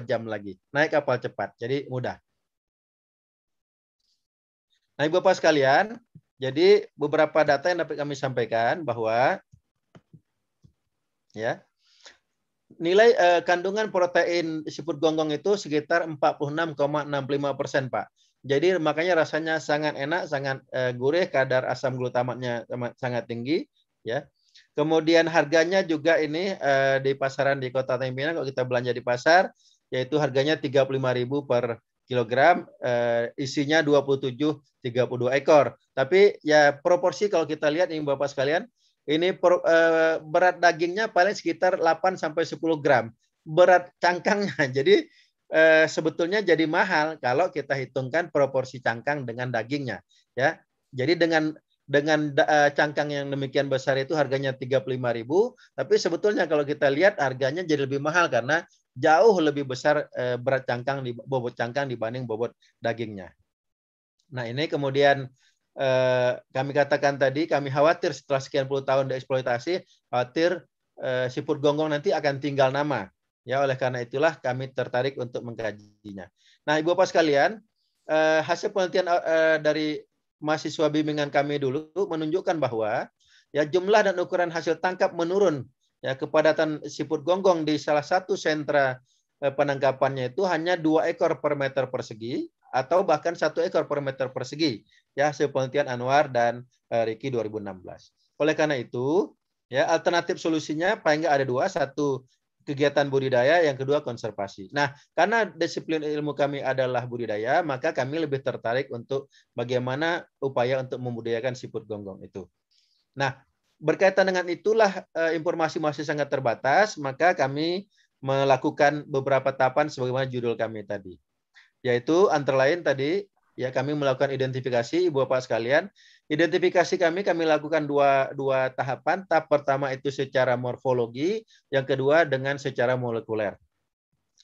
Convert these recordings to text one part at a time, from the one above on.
jam lagi. Naik kapal cepat, jadi mudah. Nah, Ibu Bapak sekalian, jadi beberapa data yang dapat kami sampaikan bahwa ya nilai eh, kandungan protein siput gonggong itu sekitar 46,65 persen, Pak. Jadi makanya rasanya sangat enak, sangat eh, gurih, kadar asam glutamatnya sangat tinggi, ya. Kemudian harganya juga ini eh, di pasaran di Kota Tanjung kalau kita belanja di pasar yaitu harganya 35.000 per kilogram, eh, isinya 27 32 ekor. Tapi ya proporsi kalau kita lihat ini Bapak sekalian, ini per, eh, berat dagingnya paling sekitar 8 sampai 10 gram. Berat cangkangnya. Jadi eh, sebetulnya jadi mahal kalau kita hitungkan proporsi cangkang dengan dagingnya, ya. Jadi dengan dengan eh, cangkang yang demikian besar itu harganya 35.000, tapi sebetulnya kalau kita lihat harganya jadi lebih mahal karena jauh lebih besar eh, berat cangkang di bobot cangkang dibanding bobot dagingnya. Nah, ini kemudian eh, kami katakan tadi kami khawatir setelah sekian puluh tahun dieksploitasi, khawatir eh, siput gonggong nanti akan tinggal nama. Ya, oleh karena itulah kami tertarik untuk mengkajinya. Nah, Ibu Bapak sekalian, hasil penelitian dari mahasiswa bimbingan kami dulu menunjukkan bahwa ya jumlah dan ukuran hasil tangkap menurun Ya, kepadatan siput gonggong di salah satu sentra eh, penangkapannya itu hanya dua ekor per meter persegi atau bahkan satu ekor per meter persegi. Ya, sepenelitian Anwar dan eh, Riki 2016. Oleh karena itu, ya alternatif solusinya paling nggak ada dua, satu kegiatan budidaya, yang kedua konservasi. Nah, karena disiplin ilmu kami adalah budidaya, maka kami lebih tertarik untuk bagaimana upaya untuk membudayakan siput gonggong itu. Nah, berkaitan dengan itulah eh, informasi masih sangat terbatas, maka kami melakukan beberapa tahapan sebagaimana judul kami tadi. Yaitu antara lain tadi ya kami melakukan identifikasi Ibu Bapak sekalian. Identifikasi kami kami lakukan dua dua tahapan. Tahap pertama itu secara morfologi, yang kedua dengan secara molekuler.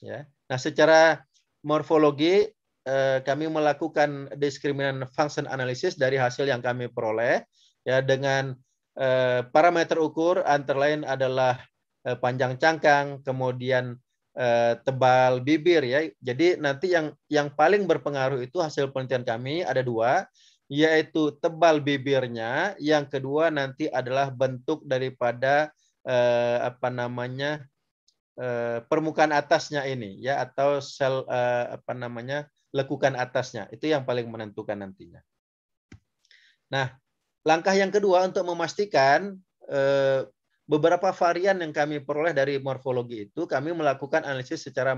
Ya. Nah, secara morfologi eh, kami melakukan diskriminan function analysis dari hasil yang kami peroleh ya dengan Eh, parameter ukur antara lain adalah eh, panjang cangkang, kemudian eh, tebal bibir ya. Jadi nanti yang yang paling berpengaruh itu hasil penelitian kami ada dua, yaitu tebal bibirnya. Yang kedua nanti adalah bentuk daripada eh, apa namanya eh, permukaan atasnya ini ya atau sel eh, apa namanya lekukan atasnya. Itu yang paling menentukan nantinya. Nah, Langkah yang kedua untuk memastikan eh, beberapa varian yang kami peroleh dari morfologi itu kami melakukan analisis secara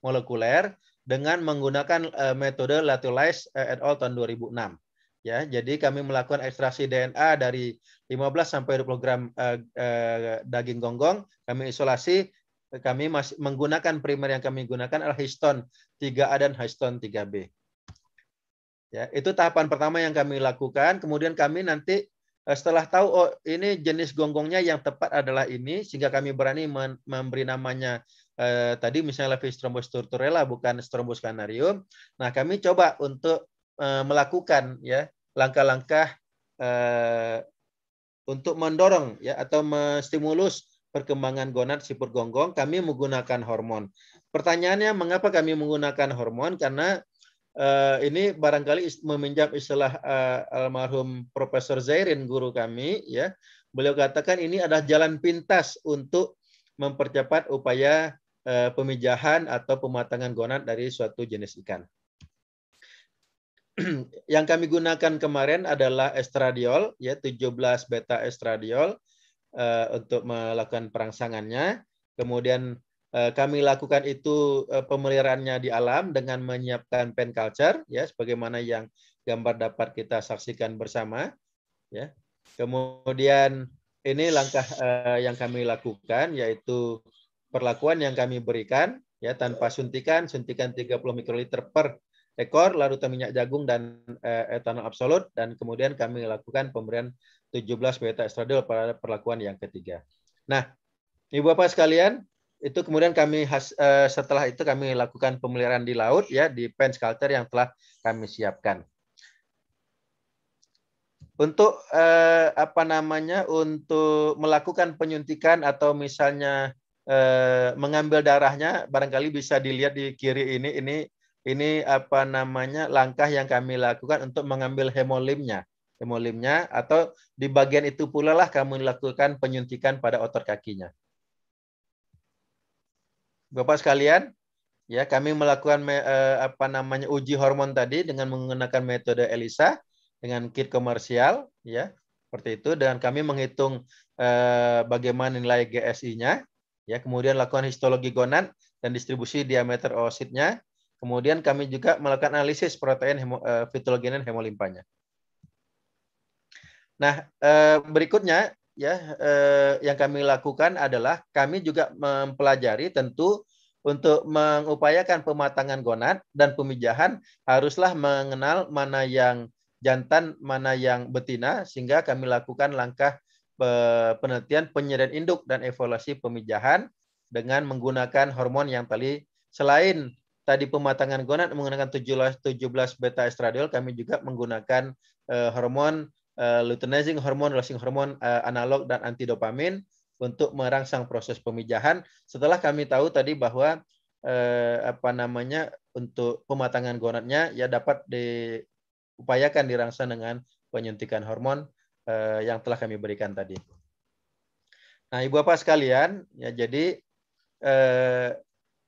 molekuler dengan menggunakan eh, metode Latulize eh, et al tahun 2006. Ya, jadi kami melakukan ekstraksi DNA dari 15 sampai 20 gram daging gonggong, kami isolasi, kami masih menggunakan primer yang kami gunakan adalah histon 3A dan histon 3B. Ya, itu tahapan pertama yang kami lakukan. Kemudian kami nanti eh, setelah tahu oh ini jenis gonggongnya yang tepat adalah ini sehingga kami berani memberi namanya eh, tadi misalnya Levis trombus turturella bukan Strombus canarium. Nah, kami coba untuk eh, melakukan ya langkah-langkah eh, untuk mendorong ya atau menstimulus perkembangan gonad siput gonggong kami menggunakan hormon. Pertanyaannya mengapa kami menggunakan hormon? Karena uh, ini barangkali meminjam istilah uh, almarhum Profesor Zairin guru kami ya. Beliau katakan ini adalah jalan pintas untuk mempercepat upaya uh, pemijahan atau pematangan gonad dari suatu jenis ikan. Yang kami gunakan kemarin adalah estradiol ya 17 beta estradiol uh, untuk melakukan perangsangannya. Kemudian Eh, kami lakukan itu eh, pemeliharaannya di alam dengan menyiapkan pen culture ya sebagaimana yang gambar dapat kita saksikan bersama ya. Kemudian ini langkah eh, yang kami lakukan yaitu perlakuan yang kami berikan ya tanpa suntikan suntikan 30 mikroliter per ekor larutan minyak jagung dan etanol absolut dan kemudian kami lakukan pemberian 17 beta estradiol pada perlakuan yang ketiga. Nah, Ibu Bapak sekalian, itu kemudian kami has, uh, setelah itu kami lakukan pemeliharaan di laut ya di pen sculpture yang telah kami siapkan. Untuk uh, apa namanya untuk melakukan penyuntikan atau misalnya uh, mengambil darahnya barangkali bisa dilihat di kiri ini ini ini apa namanya langkah yang kami lakukan untuk mengambil hemolimnya hemolimnya atau di bagian itu pula lah kami lakukan penyuntikan pada otot kakinya. Bapak sekalian, ya kami melakukan eh, apa namanya uji hormon tadi dengan menggunakan metode ELISA dengan kit komersial, ya seperti itu. Dan kami menghitung eh, bagaimana nilai GSI-nya, ya kemudian lakukan histologi gonad dan distribusi diameter oositnya. Kemudian kami juga melakukan analisis protein hemo, eh, fitologenen hemolimpanya. Nah, eh, berikutnya ya eh, yang kami lakukan adalah kami juga mempelajari tentu untuk mengupayakan pematangan gonad dan pemijahan haruslah mengenal mana yang jantan, mana yang betina sehingga kami lakukan langkah penelitian penyediaan induk dan evaluasi pemijahan dengan menggunakan hormon yang tadi selain tadi pematangan gonad menggunakan 17 17 beta estradiol kami juga menggunakan eh, hormon uh, luteinizing hormon, releasing hormon uh, analog dan dopamin untuk merangsang proses pemijahan. Setelah kami tahu tadi bahwa uh, apa namanya untuk pematangan gonadnya ya dapat diupayakan dirangsang dengan penyuntikan hormon uh, yang telah kami berikan tadi. Nah, Ibu Bapak sekalian, ya jadi eh,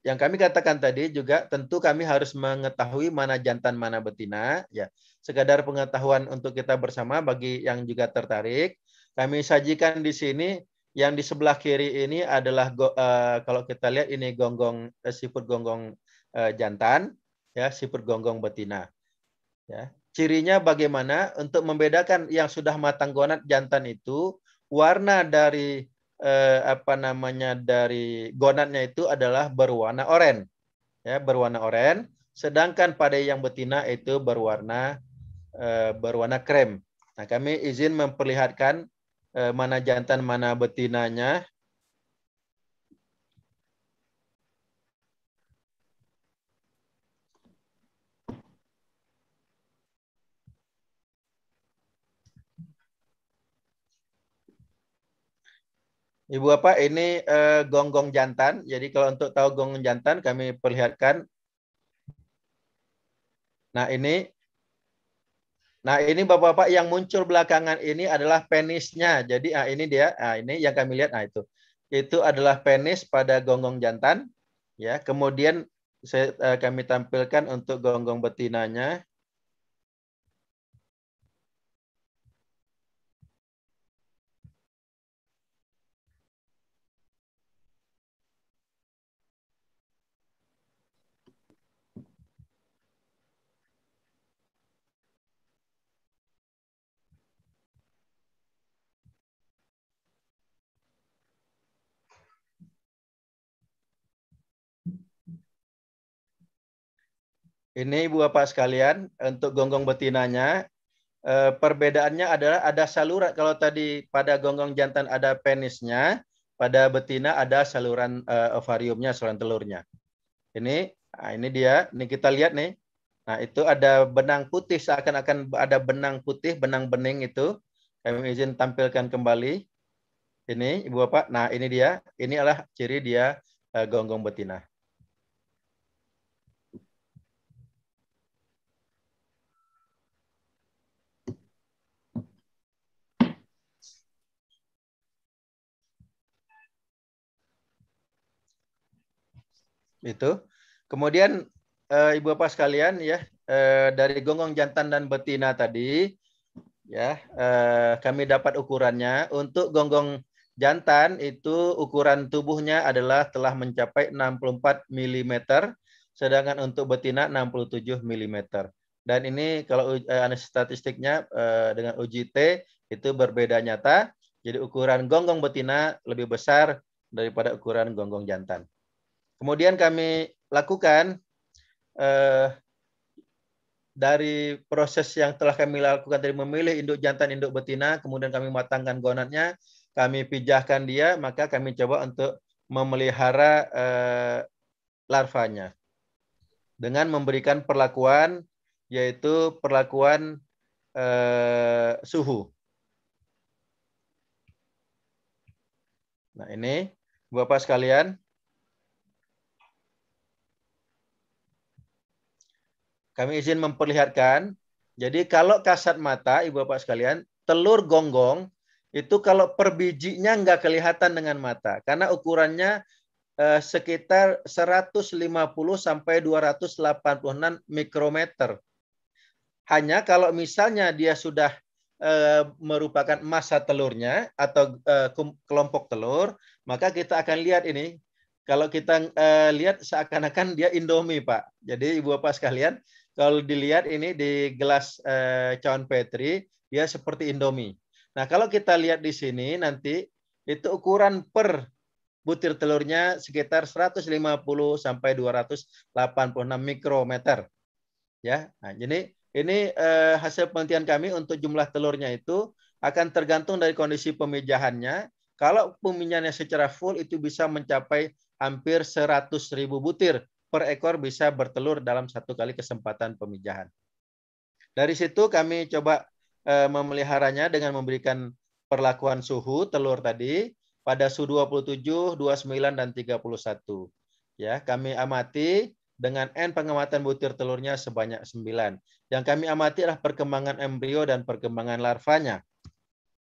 yang kami katakan tadi juga tentu kami harus mengetahui mana jantan mana betina ya sekadar pengetahuan untuk kita bersama bagi yang juga tertarik kami sajikan di sini yang di sebelah kiri ini adalah eh, kalau kita lihat ini gonggong uh, siput gonggong uh, jantan ya siput gonggong betina ya cirinya bagaimana untuk membedakan yang sudah matang gonad jantan itu warna dari eh, apa namanya dari gonadnya itu adalah berwarna oren Ya, berwarna oren sedangkan pada yang betina itu berwarna eh, berwarna krem. Nah, kami izin memperlihatkan eh, mana jantan mana betinanya Ibu apa ini eh, gonggong uh, -gong jantan. Jadi kalau untuk tahu gonggong jantan, kami perlihatkan. Nah ini, nah ini Bapak-Bapak yang muncul belakangan ini adalah penisnya. Jadi ah, ini dia, ah, ini yang kami lihat, nah itu, itu adalah penis pada gonggong jantan. Ya, kemudian saya, uh, kami tampilkan untuk gonggong betinanya. Ini Ibu Bapak sekalian, untuk gonggong betinanya, eh, perbedaannya adalah ada saluran. Kalau tadi pada gonggong jantan ada penisnya, pada betina ada saluran eh, ovariumnya, saluran telurnya. Ini, nah ini dia. Ini kita lihat nih. Nah, itu ada benang putih, seakan-akan ada benang putih, benang bening itu. Kami izin tampilkan kembali. Ini, Ibu Bapak. Nah, ini dia. Ini adalah ciri dia eh, gonggong betina. itu. Kemudian eh, Ibu Bapak sekalian ya eh, dari gonggong jantan dan betina tadi ya eh, kami dapat ukurannya untuk gonggong jantan itu ukuran tubuhnya adalah telah mencapai 64 mm sedangkan untuk betina 67 mm. Dan ini kalau uh, statistiknya eh, dengan t itu berbeda nyata. Jadi ukuran gonggong betina lebih besar daripada ukuran gonggong jantan. Kemudian kami lakukan eh, dari proses yang telah kami lakukan dari memilih induk jantan, induk betina, kemudian kami matangkan gonadnya, kami pijahkan dia, maka kami coba untuk memelihara eh, larvanya dengan memberikan perlakuan yaitu perlakuan eh, suhu. Nah ini, Bapak sekalian, Kami izin memperlihatkan. Jadi kalau kasat mata, Ibu Bapak sekalian, telur gonggong itu kalau per bijinya nggak kelihatan dengan mata. Karena ukurannya eh, sekitar 150 sampai 286 mikrometer. Hanya kalau misalnya dia sudah eh, merupakan masa telurnya atau eh, kelompok telur, maka kita akan lihat ini kalau kita eh, lihat seakan-akan dia Indomie, Pak. Jadi Ibu Bapak sekalian, kalau dilihat ini di gelas eh, cawan petri dia seperti indomie. Nah kalau kita lihat di sini nanti itu ukuran per butir telurnya sekitar 150 sampai 286 mikrometer. Ya, nah, jadi ini eh, hasil penelitian kami untuk jumlah telurnya itu akan tergantung dari kondisi pemijahannya. Kalau pemijahannya secara full itu bisa mencapai hampir 100.000 butir per ekor bisa bertelur dalam satu kali kesempatan pemijahan. Dari situ kami coba eh, memeliharanya dengan memberikan perlakuan suhu telur tadi pada suhu 27, 29 dan 31. Ya, kami amati dengan N pengamatan butir telurnya sebanyak 9. Yang kami amati adalah perkembangan embrio dan perkembangan larvanya.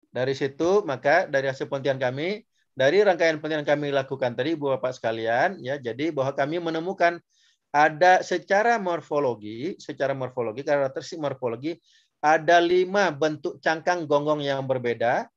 Dari situ, maka dari hasil penelitian kami, dari rangkaian penelitian kami lakukan tadi Bapak sekalian ya jadi bahwa kami menemukan ada secara morfologi secara morfologi karakteristik morfologi ada lima bentuk cangkang gonggong yang berbeda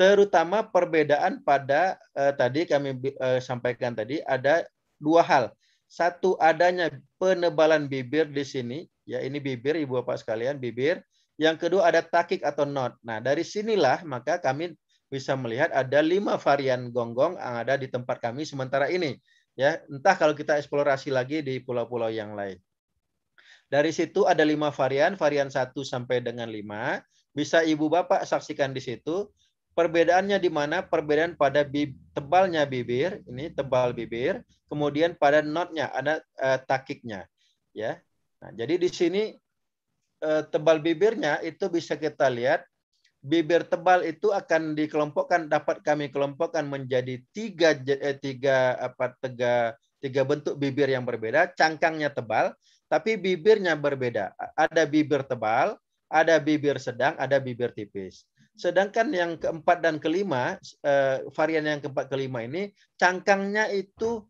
terutama perbedaan pada eh, tadi kami eh, sampaikan tadi ada dua hal satu adanya penebalan bibir di sini ya ini bibir ibu bapak sekalian bibir yang kedua ada takik atau not nah dari sinilah maka kami bisa melihat ada lima varian gonggong yang ada di tempat kami sementara ini. Ya, entah kalau kita eksplorasi lagi di pulau-pulau yang lain. Dari situ ada lima varian, varian 1 sampai dengan 5. Bisa ibu bapak saksikan di situ. Perbedaannya di mana? Perbedaan pada tebalnya bibir, ini tebal bibir, kemudian pada notnya ada eh, takiknya, ya. Nah, jadi di sini eh, tebal bibirnya itu bisa kita lihat bibir tebal itu akan dikelompokkan dapat kami kelompokkan menjadi tiga eh, tiga apa tiga tiga bentuk bibir yang berbeda cangkangnya tebal tapi bibirnya berbeda ada bibir tebal ada bibir sedang ada bibir tipis sedangkan yang keempat dan kelima eh, varian yang keempat kelima ini cangkangnya itu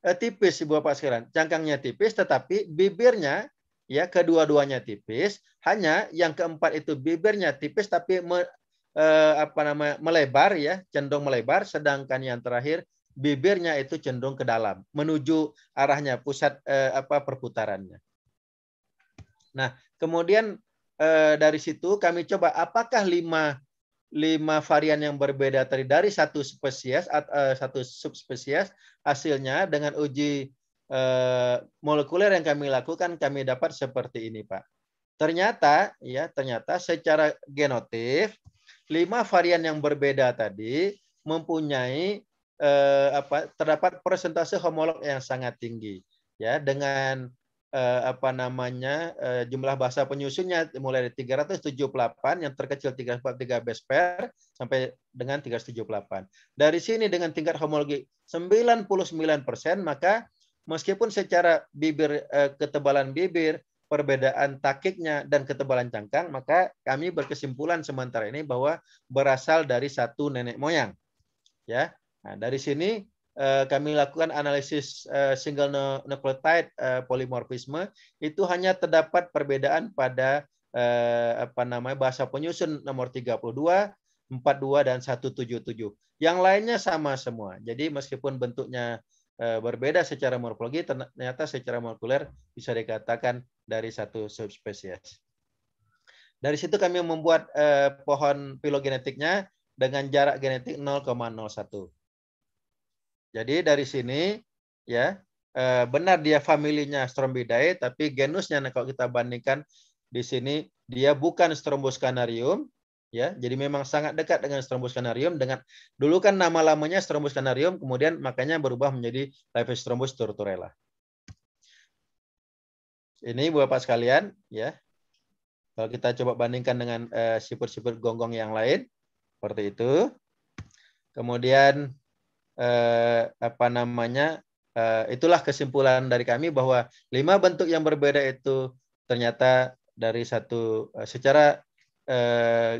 eh, tipis ibu bapak sekalian cangkangnya tipis tetapi bibirnya ya kedua-duanya tipis hanya yang keempat itu bibirnya tipis tapi me, eh, apa namanya melebar ya cenderung melebar sedangkan yang terakhir bibirnya itu cenderung ke dalam menuju arahnya pusat eh, apa perputarannya nah kemudian eh, dari situ kami coba apakah lima lima varian yang berbeda dari dari satu spesies atau eh, satu subspesies hasilnya dengan uji Eh, molekuler yang kami lakukan kami dapat seperti ini, Pak. Ternyata ya, ternyata secara genotif lima varian yang berbeda tadi mempunyai eh, apa terdapat persentase homolog yang sangat tinggi ya dengan eh, apa namanya eh, jumlah bahasa penyusunnya mulai dari 378 yang terkecil 343 base pair sampai dengan 378. Dari sini dengan tingkat homologi 99% maka meskipun secara bibir eh, ketebalan bibir perbedaan takiknya dan ketebalan cangkang, maka kami berkesimpulan sementara ini bahwa berasal dari satu nenek moyang. Ya, nah, dari sini eh, kami lakukan analisis eh, single nucleotide eh, itu hanya terdapat perbedaan pada apa namanya bahasa penyusun nomor 32, 42 dan 177. Yang lainnya sama semua. Jadi meskipun bentuknya Eh, berbeda secara morfologi, ternyata secara molekuler bisa dikatakan dari satu subspesies. Dari situ kami membuat eh, pohon filogenetiknya dengan jarak genetik 0,01. Jadi dari sini ya eh, benar dia familinya Strombidae tapi genusnya kalau kita bandingkan di sini dia bukan Strombus canarium ya. Jadi memang sangat dekat dengan Strombus canarium dengan dulu kan nama lamanya Strombus canarium kemudian makanya berubah menjadi Lepistrombus Strombus Ini Bapak sekalian ya. Kalau kita coba bandingkan dengan eh, siput-siput gonggong yang lain seperti itu. Kemudian eh, apa namanya? Eh, itulah kesimpulan dari kami bahwa lima bentuk yang berbeda itu ternyata dari satu eh, secara eh,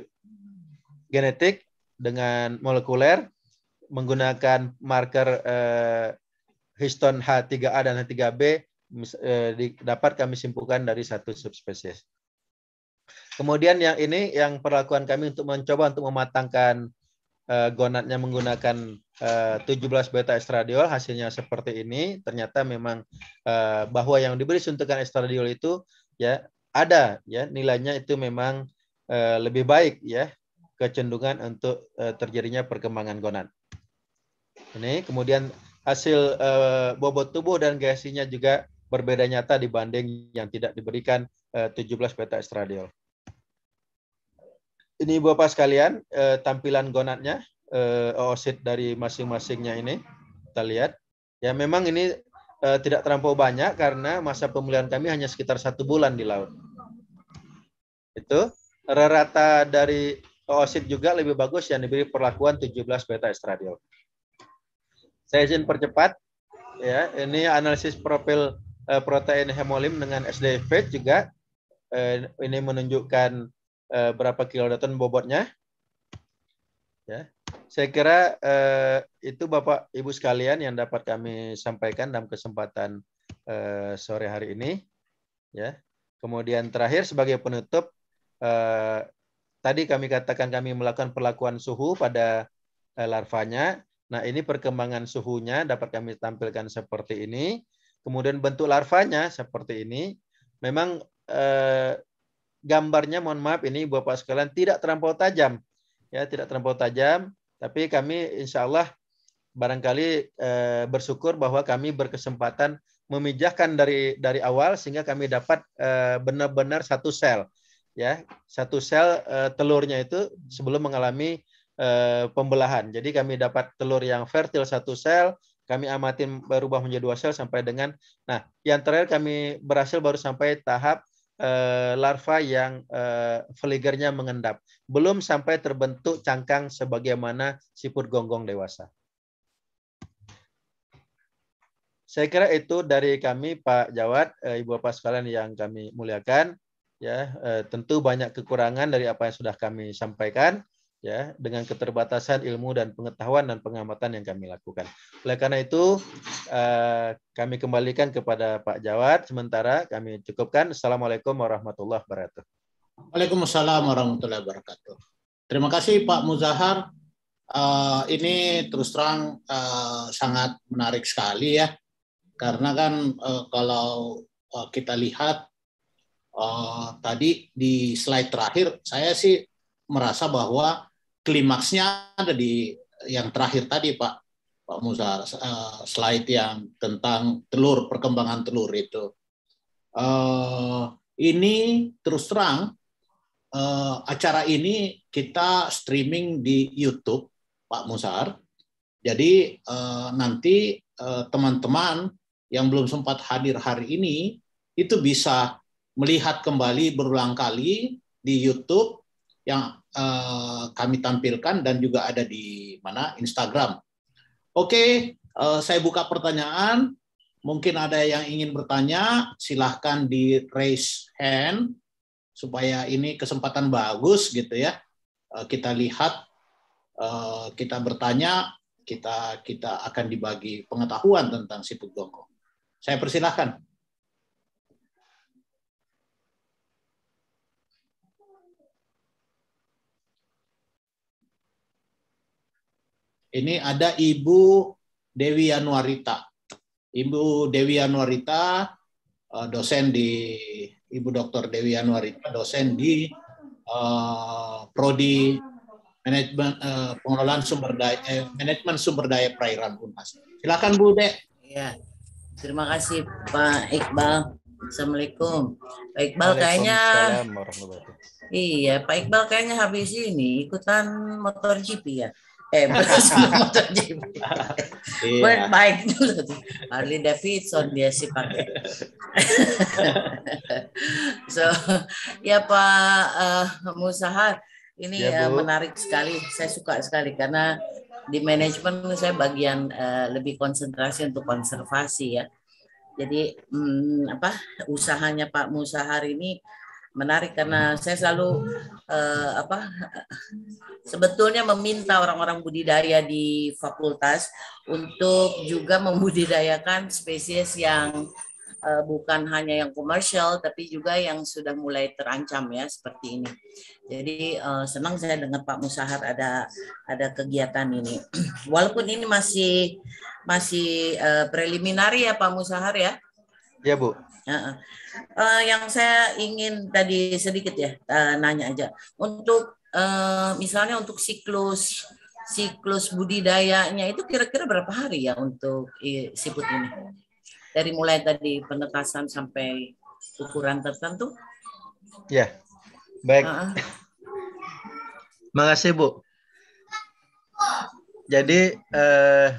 genetik dengan molekuler menggunakan marker eh, histon H3A dan H3B eh, dapat kami simpulkan dari satu subspesies. Kemudian yang ini yang perlakuan kami untuk mencoba untuk mematangkan eh, gonadnya menggunakan eh, 17 beta estradiol hasilnya seperti ini ternyata memang eh, bahwa yang diberi suntikan estradiol itu ya ada ya nilainya itu memang Eh, lebih baik ya kecenderungan untuk uh, terjadinya perkembangan gonad. Ini kemudian hasil uh, bobot tubuh dan gasinya juga berbeda nyata dibanding yang tidak diberikan uh, 17 beta estradiol. Ini Bapak sekalian uh, tampilan gonadnya uh, oosit dari masing-masingnya ini. Kita lihat. Ya memang ini uh, tidak terlampau banyak karena masa pemulihan kami hanya sekitar satu bulan di laut. Itu rata dari oosit juga lebih bagus yang diberi perlakuan 17 beta estradiol. Saya izin percepat ya. Ini analisis profil eh, protein hemolim dengan SDF juga. Eh, ini menunjukkan eh, berapa kilodalton bobotnya. Ya. Saya kira eh, itu Bapak Ibu sekalian yang dapat kami sampaikan dalam kesempatan eh, sore hari ini. Ya. Kemudian terakhir sebagai penutup Eh, tadi kami katakan kami melakukan perlakuan suhu pada eh, larvanya. Nah, ini perkembangan suhunya dapat kami tampilkan seperti ini. Kemudian bentuk larvanya seperti ini. Memang eh, gambarnya mohon maaf ini Bapak sekalian tidak terlampau tajam. Ya, tidak terlampau tajam, tapi kami insya Allah barangkali eh, bersyukur bahwa kami berkesempatan memijahkan dari dari awal sehingga kami dapat eh, benar-benar satu sel ya satu sel uh, telurnya itu sebelum mengalami uh, pembelahan. Jadi kami dapat telur yang fertil satu sel, kami amatin berubah menjadi dua sel sampai dengan nah yang terakhir kami berhasil baru sampai tahap uh, larva yang uh, mengendap. Belum sampai terbentuk cangkang sebagaimana siput gonggong dewasa. Saya kira itu dari kami Pak Jawat, Ibu Bapak sekalian yang kami muliakan ya eh, tentu banyak kekurangan dari apa yang sudah kami sampaikan ya dengan keterbatasan ilmu dan pengetahuan dan pengamatan yang kami lakukan. Oleh karena itu eh, kami kembalikan kepada Pak Jawad sementara kami cukupkan. Assalamualaikum warahmatullahi wabarakatuh. Waalaikumsalam warahmatullahi wabarakatuh. Terima kasih Pak Muzahar. Eh, ini terus terang sangat menarik sekali ya, karena kan kalau kita lihat uh, tadi di slide terakhir saya sih merasa bahwa klimaksnya ada di yang terakhir tadi Pak Pak Muzar uh, slide yang tentang telur perkembangan telur itu uh, ini terus terang uh, acara ini kita streaming di YouTube Pak Musar jadi uh, nanti teman-teman uh, teman -teman yang belum sempat hadir hari ini itu bisa melihat kembali berulang kali di YouTube yang uh, kami tampilkan dan juga ada di mana Instagram. Oke, okay, eh, saya buka pertanyaan. Mungkin ada yang ingin bertanya, silahkan di raise hand supaya ini kesempatan bagus gitu ya. Uh, kita lihat, uh, kita bertanya, kita kita akan dibagi pengetahuan tentang siput gongkong. Saya persilahkan. Ini ada Ibu Dewi Anwarita. Ibu Dewi Anwarita, eh, dosen di Ibu Dr. Dewi Anwarita, dosen di uh, prodi manajemen uh, eh, pengelolaan sumber daya eh, manajemen sumber daya perairan Unpas. Silakan Bu Dek. Ya. Terima kasih Pak Iqbal. Assalamualaikum. Pak Iqbal kayaknya Iya, Pak Iqbal kayaknya habis ini ikutan motor GP ya eh beras iya. baik dulu Harley Davidson dia sih pakai so ya Pak uh, Musaha ini ya, uh, menarik sekali saya suka sekali karena di manajemen saya bagian uh, lebih konsentrasi untuk konservasi ya jadi hmm, apa usahanya Pak Musahar ini menarik karena saya selalu uh, apa sebetulnya meminta orang-orang budidaya di fakultas untuk juga membudidayakan spesies yang uh, bukan hanya yang komersial tapi juga yang sudah mulai terancam ya seperti ini. Jadi uh, senang saya dengar Pak Musahar ada ada kegiatan ini. Walaupun ini masih masih uh, preliminari ya Pak Musahar ya Ya Bu. Uh, uh, yang saya ingin tadi sedikit ya uh, nanya aja. Untuk uh, misalnya untuk siklus siklus budidayanya itu kira-kira berapa hari ya untuk siput ini? Dari mulai tadi penetasan sampai ukuran tertentu? Ya, baik. Uh -uh. Makasih Bu. Jadi Uh,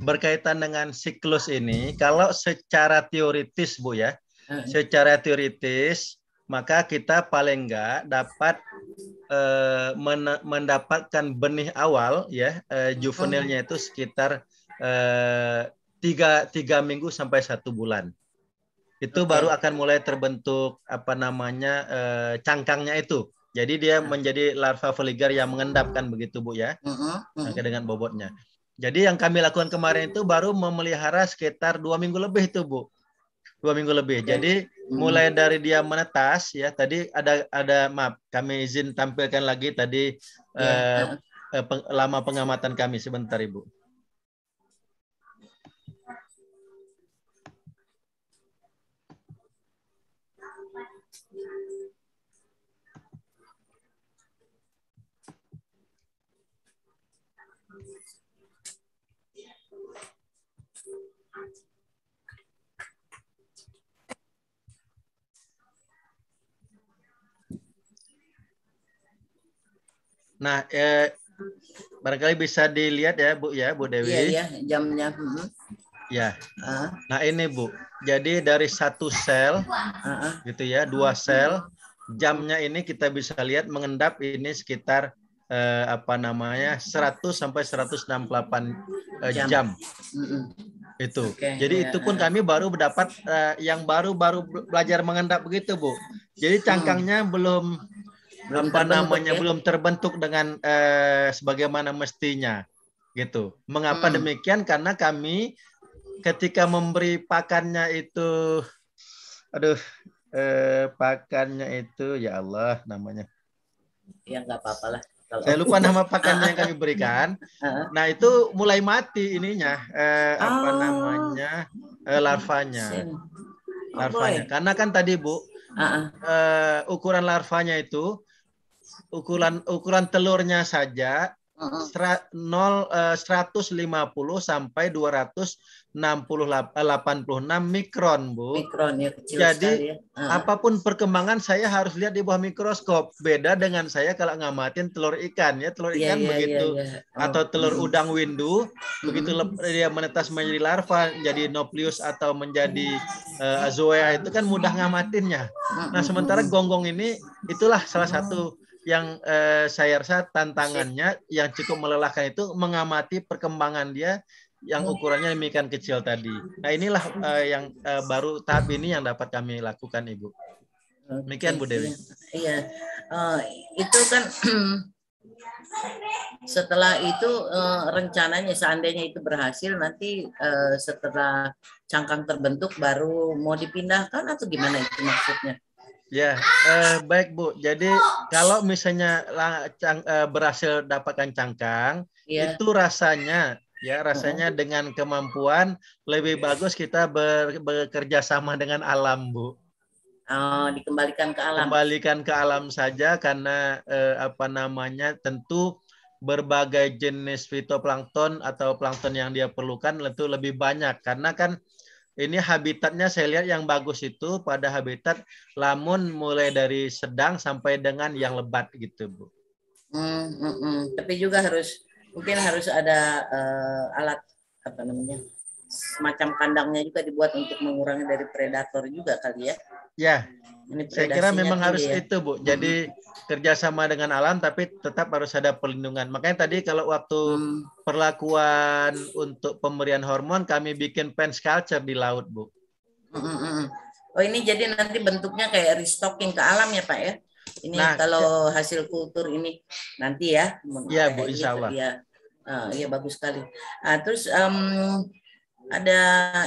berkaitan dengan siklus ini, kalau secara teoritis Bu ya, eh. secara teoritis maka kita paling enggak dapat eh, men mendapatkan benih awal ya eh, juvenilnya itu sekitar eh, tiga tiga minggu sampai satu bulan itu okay. baru akan mulai terbentuk apa namanya eh, cangkangnya itu jadi dia menjadi larva foliger yang mengendapkan begitu bu ya uh -huh. Uh -huh. dengan bobotnya jadi yang kami lakukan kemarin itu baru memelihara sekitar dua minggu lebih itu bu, dua minggu lebih. Jadi hmm. mulai dari dia menetas ya tadi ada ada maaf kami izin tampilkan lagi tadi yeah. eh, eh lama pengamatan kami sebentar ibu. Nah, eh, barangkali bisa dilihat ya Bu ya, Bu Dewi. Iya, iya jamnya. Hmm. Ya. Uh. Nah ini Bu, jadi dari satu sel, uh -huh. gitu ya, dua sel, jamnya ini kita bisa lihat mengendap ini sekitar eh, apa namanya 100 sampai 168 eh, jam. jam. Mm -hmm. Itu. Okay, jadi yeah. itu pun ah. kami baru mendapat eh, yang baru-baru belajar mengendap begitu Bu. Jadi hmm. cangkangnya hmm. belum belum apa namanya ya? belum terbentuk dengan eh, sebagaimana mestinya gitu. Mengapa hmm. demikian? Karena kami ketika memberi pakannya itu aduh eh, pakannya itu ya Allah namanya. Ya nggak apa apalah lah. Kalau... Saya lupa nama pakannya yang kami berikan. Nah itu mulai mati ininya eh, apa oh. namanya eh, larvanya. Oh, larvanya. Karena kan tadi Bu Uh, uh, ukuran larvanya itu ukuran ukuran telurnya saja uh -huh. 0 uh, 150 sampai 286 eh, mikron, Bu. Mikron ya kecil Jadi sekali ya. Uh -huh. apapun perkembangan saya harus lihat di bawah mikroskop. Beda dengan saya kalau ngamatin telur ikan ya, telur yeah, ikan yeah, iya, begitu yeah, yeah. Oh. atau telur hmm. udang windu hmm. begitu dia menetas menjadi larva, jadi nopleus atau menjadi uh, eh, zoea itu kan mudah ngamatinnya. Nah, sementara gonggong ini itulah salah satu yang eh, saya rasa tantangannya yang cukup melelahkan itu mengamati perkembangan dia yang hmm. ukurannya demikian kecil tadi. Nah inilah eh, yang eh, baru tahap ini yang dapat kami lakukan, Ibu. Demikian Bu Dewi. Iya, uh, itu kan setelah itu uh, rencananya seandainya itu berhasil nanti uh, setelah cangkang terbentuk baru mau dipindahkan atau gimana itu maksudnya? Ya, ah! eh, baik Bu. Jadi oh! kalau misalnya lah, eh, berhasil dapatkan cangkang, ya. itu rasanya ya rasanya dengan kemampuan lebih iya. bagus kita ber, bekerja sama dengan alam Bu. Oh, dikembalikan ke alam. Kembalikan ke alam saja karena eh, apa namanya tentu berbagai jenis fitoplankton atau plankton yang dia perlukan itu lebih banyak karena kan ini habitatnya saya lihat yang bagus itu pada habitat lamun mulai dari sedang sampai dengan yang lebat gitu bu. Mm, mm, mm. Tapi juga harus mungkin harus ada uh, alat apa namanya semacam kandangnya juga dibuat untuk mengurangi dari predator juga kali ya. Ya, saya kira kan memang harus ya. itu Bu. Jadi hmm. kerjasama dengan alam tapi tetap harus ada perlindungan. Makanya tadi kalau waktu hmm. perlakuan untuk pemberian hormon kami bikin pen sculpture di laut Bu. Hmm, hmm, hmm, oh ini jadi nanti bentuknya kayak restocking ke alam ya Pak ya? Ini nah, kalau ya. hasil kultur ini nanti ya. Iya Bu, gitu, insya Allah. Ya. Ah, iya, Uh, ya bagus sekali. Uh, terus um, ada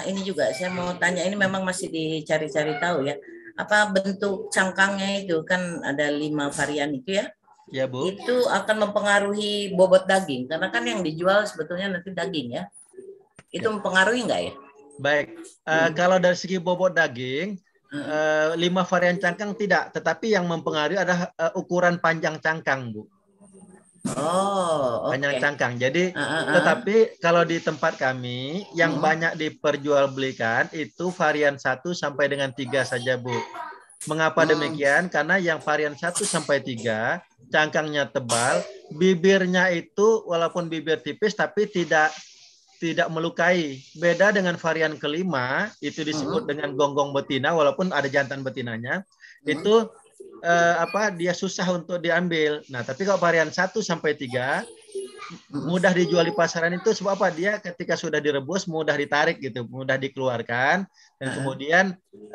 ini juga saya mau tanya ini memang masih dicari-cari tahu ya apa bentuk cangkangnya itu kan ada lima varian itu ya. Ya bu. Itu akan mempengaruhi bobot daging karena kan yang dijual sebetulnya nanti daging ya. Itu ya. mempengaruhi enggak ya? Baik, uh, kalau dari segi bobot daging, uh, lima varian cangkang tidak, tetapi yang mempengaruhi adalah uh, ukuran panjang cangkang, Bu. Oh, okay. banyak cangkang. Jadi, uh, uh, uh. tetapi kalau di tempat kami yang uh. banyak diperjualbelikan itu varian 1 sampai dengan tiga saja, Bu. Mengapa uh. demikian? Karena yang varian 1 sampai tiga cangkangnya tebal, bibirnya itu walaupun bibir tipis tapi tidak tidak melukai. Beda dengan varian kelima, itu disebut uh. dengan gonggong betina walaupun ada jantan betinanya. Uh. Itu eh, apa dia susah untuk diambil. Nah, tapi kalau varian 1 sampai 3 mudah dijual di pasaran itu sebab apa? Dia ketika sudah direbus mudah ditarik gitu, mudah dikeluarkan dan kemudian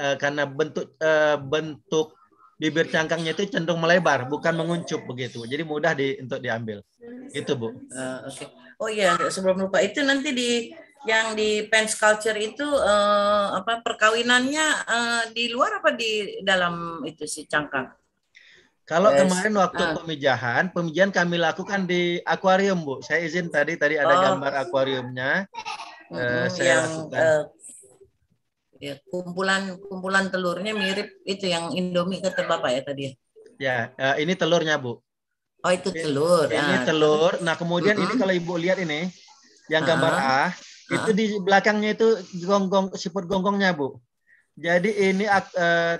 eh, karena bentuk eh, bentuk bibir cangkangnya itu cenderung melebar, bukan menguncup begitu. Jadi mudah di, untuk diambil. Gitu, Bu. Uh, Oke. Okay. Oh iya, sebelum lupa itu nanti di yang di Pens Culture itu eh, apa perkawinannya eh, di luar apa di dalam itu si cangkang? Kalau yes. kemarin waktu uh. pemijahan, pemijahan kami lakukan di akuarium, Bu. Saya izin tadi tadi ada oh. gambar akuariumnya. Uh, uh, saya yang lakukan. Uh, ya, kumpulan kumpulan telurnya mirip itu yang Indomie kata Bapak ya tadi. Ya, uh, ini telurnya, Bu. Oh, itu telur. Ini, ini ah. telur. Nah, kemudian uh -huh. ini kalau Ibu lihat ini yang gambar uh ah. -huh. A, itu di belakangnya itu gonggong siput gonggongnya, Bu. Jadi ini uh,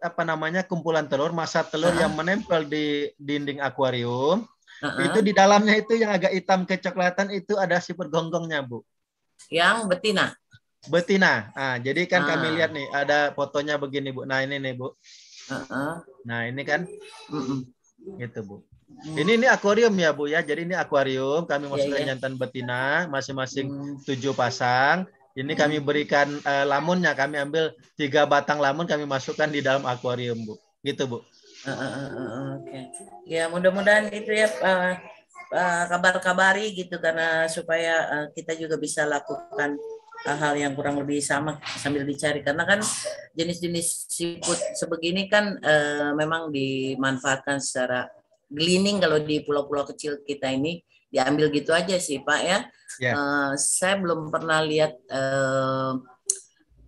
apa namanya kumpulan telur, masa telur uh -huh. yang menempel di dinding akuarium. Uh -huh. Itu di dalamnya itu yang agak hitam kecoklatan itu ada siput gonggongnya, Bu. Yang betina. Betina. Nah, jadi kan uh. kami ah. lihat nih ada fotonya begini, Bu. Nah, ini nih, Bu. Uh huh Nah, ini kan. Uh huh Gitu, Bu. Hmm. Ini ini akuarium ya Bu ya. Jadi ini akuarium kami iya, masukkan yeah, yeah. jantan betina masing-masing hmm. tujuh pasang. Ini kami hmm. berikan uh, lamunnya kami ambil tiga batang lamun kami masukkan di dalam akuarium Bu. Gitu Bu. Uh, uh, uh, Oke. Okay. Ya mudah-mudahan itu ya uh, uh, kabar-kabari gitu karena supaya uh, kita juga bisa lakukan hal yang kurang lebih sama sambil dicari karena kan jenis-jenis siput sebegini kan e, memang dimanfaatkan secara gleaning kalau di pulau-pulau kecil kita ini diambil gitu aja sih Pak ya. Yeah. Ya. Uh, saya belum pernah lihat uh,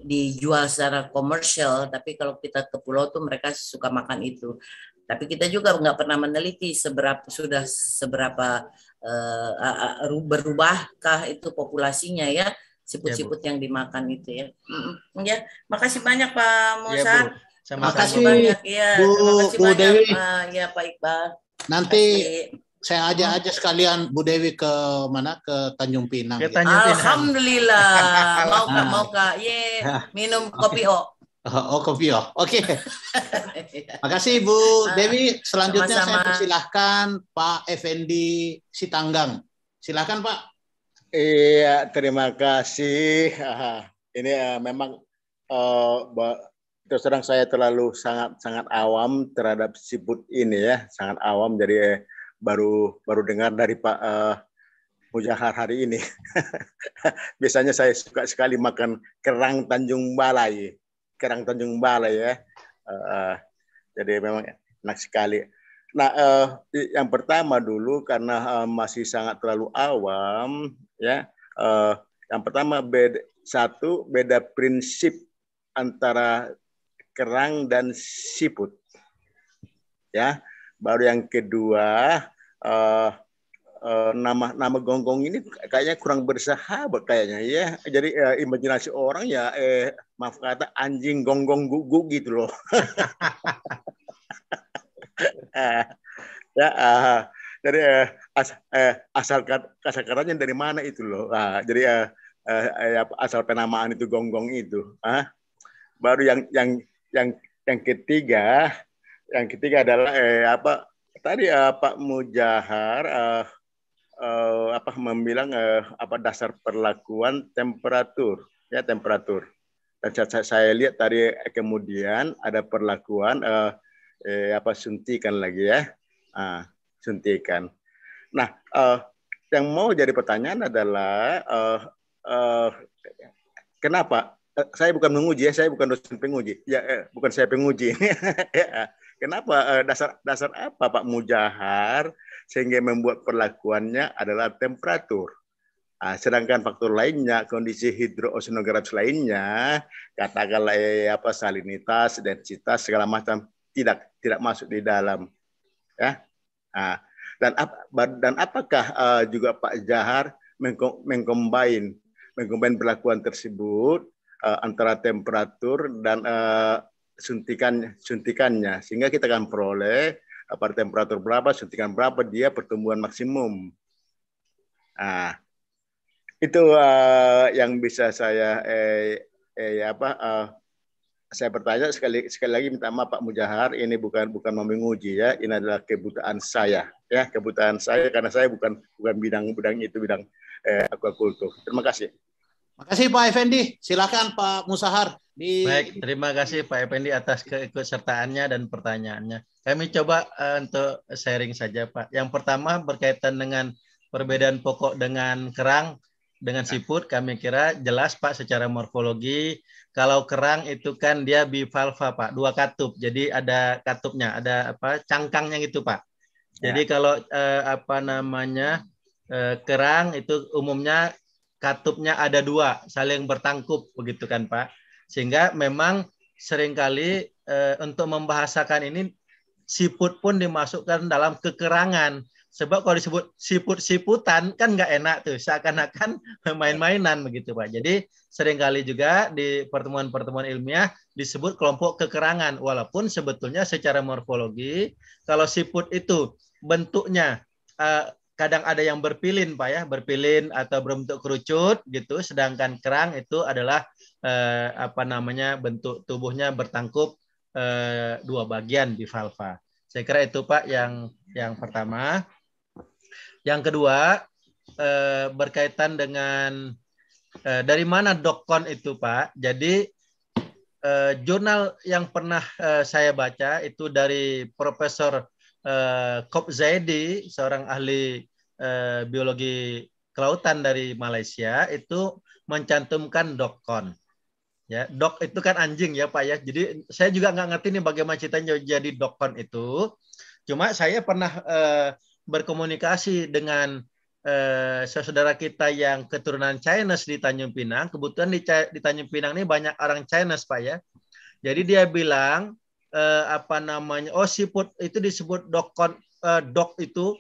dijual secara komersial, tapi kalau kita ke pulau tuh mereka suka makan itu. Tapi kita juga nggak pernah meneliti seberapa sudah seberapa uh, uh, berubahkah itu populasinya ya siput-siput ya, yang dimakan itu ya. Mm, ya, makasih banyak Pak Musa. Ya, Sama -sama. Makasih banyak ya. Bu, terima kasih Bu banyak Dewi. Pak, ya Pak Iqbal. Nanti saya aja aja sekalian Bu Dewi ke mana ke Tanjung Pinang. Ke Tanjung Pinang. Alhamdulillah. mau ke mau ke. Ye, minum kopi o. Oh, oh, kopi o. Oke. Okay. Makasih Bu ah, Dewi. Selanjutnya Sama-sama. saya persilahkan Pak Effendi Sitanggang. Silahkan Pak. Iya, terima kasih. Ini eh, memang eh, terus terang saya terlalu sangat sangat awam terhadap siput ini ya, sangat awam jadi eh, baru baru dengar dari Pak eh, Mujahar hari ini. Biasanya saya suka sekali makan kerang Tanjung Balai, kerang Tanjung Balai ya. eh, eh jadi memang enak sekali. Nah, eh, yang pertama dulu karena eh, masih sangat terlalu awam ya. eh, yang pertama beda, satu beda prinsip antara kerang dan siput. Ya, baru yang kedua uh, uh, nama nama gonggong ini kayaknya kurang bersahabat kayaknya ya. Jadi uh, imajinasi orang ya eh maaf kata anjing gonggong gugu gitu loh. ya uh, dari uh, as, uh, asal asal katanya dari mana itu loh. Uh, jadi uh, uh, asal penamaan itu gonggong itu. Uh. Baru yang yang yang yang ketiga yang ketiga adalah eh, apa tadi eh, Pak Mujahar eh, eh, apa membilang eh, apa dasar perlakuan temperatur ya temperatur dan saya, saya lihat tadi eh, kemudian ada perlakuan eh, eh, apa suntikan lagi ya ah, suntikan nah eh, yang mau jadi pertanyaan adalah eh, eh, kenapa Eh, saya bukan menguji ya, saya bukan dosen penguji. Ya, eh, bukan saya penguji. Ya, eh. Kenapa eh, dasar dasar apa Pak Mujahar sehingga membuat perlakuannya adalah temperatur. Nah, sedangkan faktor lainnya, kondisi hidrooceanografis lainnya, katakanlah ya, apa salinitas, densitas segala macam tidak tidak masuk di dalam. Ya. Nah, dan ap, dan apakah uh, juga Pak Jahar mengkombain mengkombain perlakuan tersebut uh, antara temperatur dan uh, suntikan suntikannya sehingga kita akan peroleh eh, pada temperatur berapa suntikan berapa dia pertumbuhan maksimum ah itu uh, yang bisa saya eh, eh apa uh, saya bertanya sekali sekali lagi minta maaf Pak Mujahar ini bukan bukan menguji ya ini adalah kebutaan saya ya kebutaan saya karena saya bukan bukan bidang bidang itu bidang eh, aquakultur terima kasih Makasih Pak Effendi. Silakan Pak Musahar. Di... Baik, terima kasih Pak Effendi atas keikutsertaannya dan pertanyaannya. Kami coba uh, untuk sharing saja Pak. Yang pertama berkaitan dengan perbedaan pokok dengan kerang dengan siput kami kira jelas Pak secara morfologi. Kalau kerang itu kan dia bivalva Pak, dua katup. Jadi ada katupnya, ada apa cangkangnya gitu Pak. Jadi ya. kalau eh, apa namanya eh, kerang itu umumnya katupnya ada dua, saling bertangkup begitu kan Pak. Sehingga memang seringkali eh, untuk membahasakan ini siput pun dimasukkan dalam kekerangan. Sebab kalau disebut siput-siputan kan nggak enak tuh, seakan-akan main-mainan begitu Pak. Jadi seringkali juga di pertemuan-pertemuan ilmiah disebut kelompok kekerangan. Walaupun sebetulnya secara morfologi, kalau siput itu bentuknya eh, kadang ada yang berpilin pak ya berpilin atau berbentuk kerucut gitu sedangkan kerang itu adalah eh, apa namanya bentuk tubuhnya bertangkup eh, dua bagian di valva saya kira itu pak yang yang pertama yang kedua eh, berkaitan dengan eh, dari mana dokon itu pak jadi eh, jurnal yang pernah eh, saya baca itu dari Profesor uh, eh, Kop Zaidi, seorang ahli uh, biologi kelautan dari Malaysia, itu mencantumkan dokon. Ya, dok itu kan anjing ya Pak ya. Jadi saya juga nggak ngerti nih bagaimana ceritanya jadi dokon itu. Cuma saya pernah uh, berkomunikasi dengan eh, saudara kita yang keturunan Chinese di Tanjung Pinang. Kebetulan di, di Tanjung Pinang ini banyak orang Chinese, Pak ya. Jadi dia bilang eh, apa namanya? Oh, siput itu disebut dokon eh, dok itu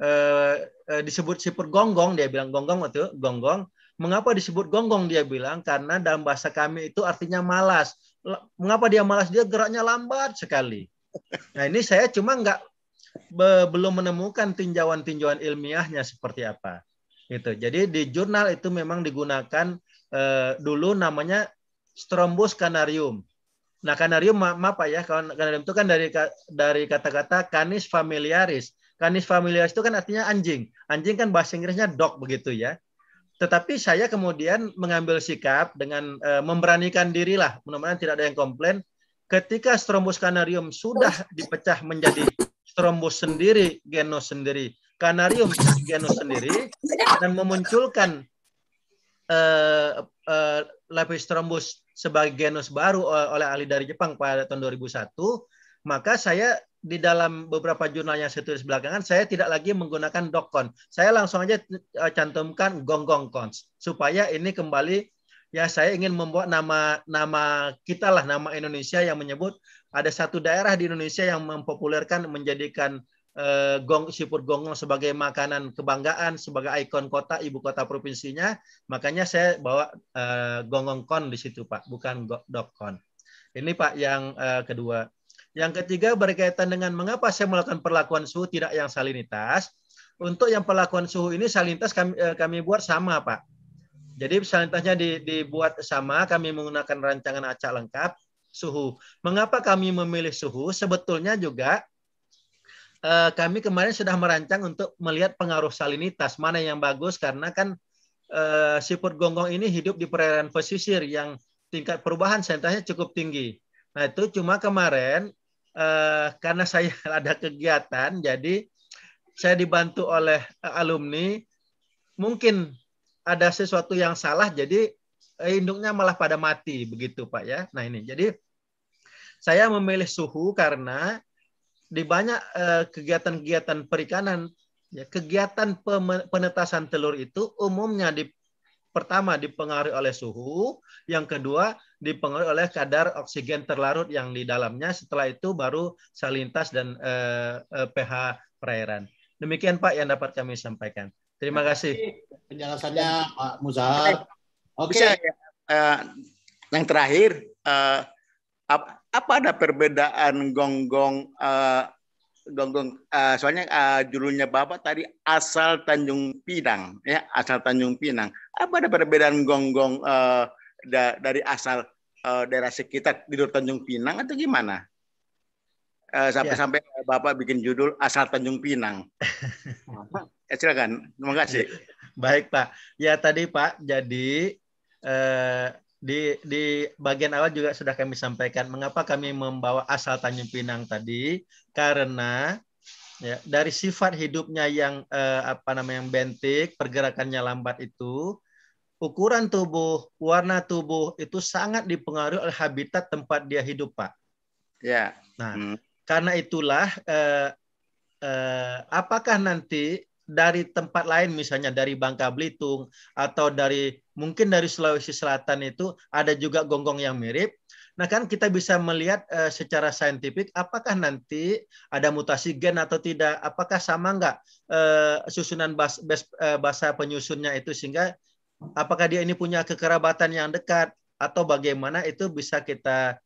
eh, eh, disebut siput gonggong dia bilang gonggong itu gonggong. Mengapa disebut gonggong dia bilang? Karena dalam bahasa kami itu artinya malas. Mengapa dia malas? Dia geraknya lambat sekali. Nah ini saya cuma nggak be, belum menemukan tinjauan-tinjauan ilmiahnya seperti apa. Gitu. Jadi di jurnal itu memang digunakan eh, dulu namanya Strombus canarium. Nah, kanarium ma apa ya? kan Kanarium itu kan dari dari kata-kata canis familiaris. Canis familiaris itu kan artinya anjing. Anjing kan bahasa Inggrisnya dog begitu ya. Tetapi saya kemudian mengambil sikap dengan e, memberanikan dirilah, mudah-mudahan tidak ada yang komplain. Ketika strombus kanarium sudah dipecah menjadi strombus sendiri, genus sendiri, kanarium genus sendiri, dan memunculkan e, e, lapis strombus sebagai genus baru eh, oleh ahli dari Jepang pada tahun 2001, maka saya di dalam beberapa jurnal yang saya tulis belakangan, saya tidak lagi menggunakan dokon. Saya langsung aja eh, cantumkan gonggong cons supaya ini kembali ya saya ingin membuat nama nama kita lah nama Indonesia yang menyebut ada satu daerah di Indonesia yang mempopulerkan menjadikan eh, gong siput gonggong sebagai makanan kebanggaan sebagai ikon kota ibu kota provinsinya makanya saya bawa eh, gonggong kon di situ pak bukan dokon ini pak yang eh, kedua yang ketiga berkaitan dengan mengapa saya melakukan perlakuan suhu tidak yang salinitas untuk yang perlakuan suhu ini salinitas kami eh, kami buat sama pak jadi salinitasnya dibuat sama kami menggunakan rancangan acak lengkap suhu mengapa kami memilih suhu sebetulnya juga Eh, kami kemarin sudah merancang untuk melihat pengaruh salinitas mana yang bagus karena kan uh, siput gonggong ini hidup di perairan pesisir yang tingkat perubahan sensasinya cukup tinggi. Nah itu cuma kemarin uh, karena saya ada kegiatan jadi saya dibantu oleh alumni mungkin ada sesuatu yang salah jadi induknya malah pada mati begitu Pak ya. Nah ini jadi saya memilih suhu karena di banyak eh, kegiatan-kegiatan perikanan ya kegiatan penetasan telur itu umumnya di pertama dipengaruhi oleh suhu, yang kedua dipengaruhi oleh kadar oksigen terlarut yang di dalamnya. Setelah itu baru salintas dan eh, eh, pH perairan. Demikian Pak yang dapat kami sampaikan. Terima kasih. Penjelasannya Pak Muzar. Ya. Oke. Okay. uh, eh, yang terakhir, uh, apa ada perbedaan gonggong uh, gonggong uh, soalnya uh, judulnya Bapak tadi asal Tanjung Pinang ya asal Tanjung Pinang apa ada perbedaan gonggong uh, da dari asal uh, daerah sekitar tidur Tanjung Pinang atau gimana uh, sampai ya. sampai Bapak bikin judul asal Tanjung Pinang ya, silakan terima kasih baik Pak ya tadi Pak jadi eh, di di bagian awal juga sudah kami sampaikan mengapa kami membawa asal Tanjung Pinang tadi karena ya dari sifat hidupnya yang eh, apa namanya yang bentik, pergerakannya lambat itu ukuran tubuh, warna tubuh itu sangat dipengaruhi oleh habitat tempat dia hidup, Pak. Ya. Nah, hmm. karena itulah eh, eh, apakah nanti dari tempat lain misalnya dari Bangka Belitung atau dari mungkin dari Sulawesi Selatan itu ada juga gonggong yang mirip. Nah kan kita bisa melihat e, secara saintifik apakah nanti ada mutasi gen atau tidak, apakah sama nggak e, susunan bas, bas, e, eh, bahasa penyusunnya itu sehingga apakah dia ini punya kekerabatan yang dekat atau bagaimana itu bisa kita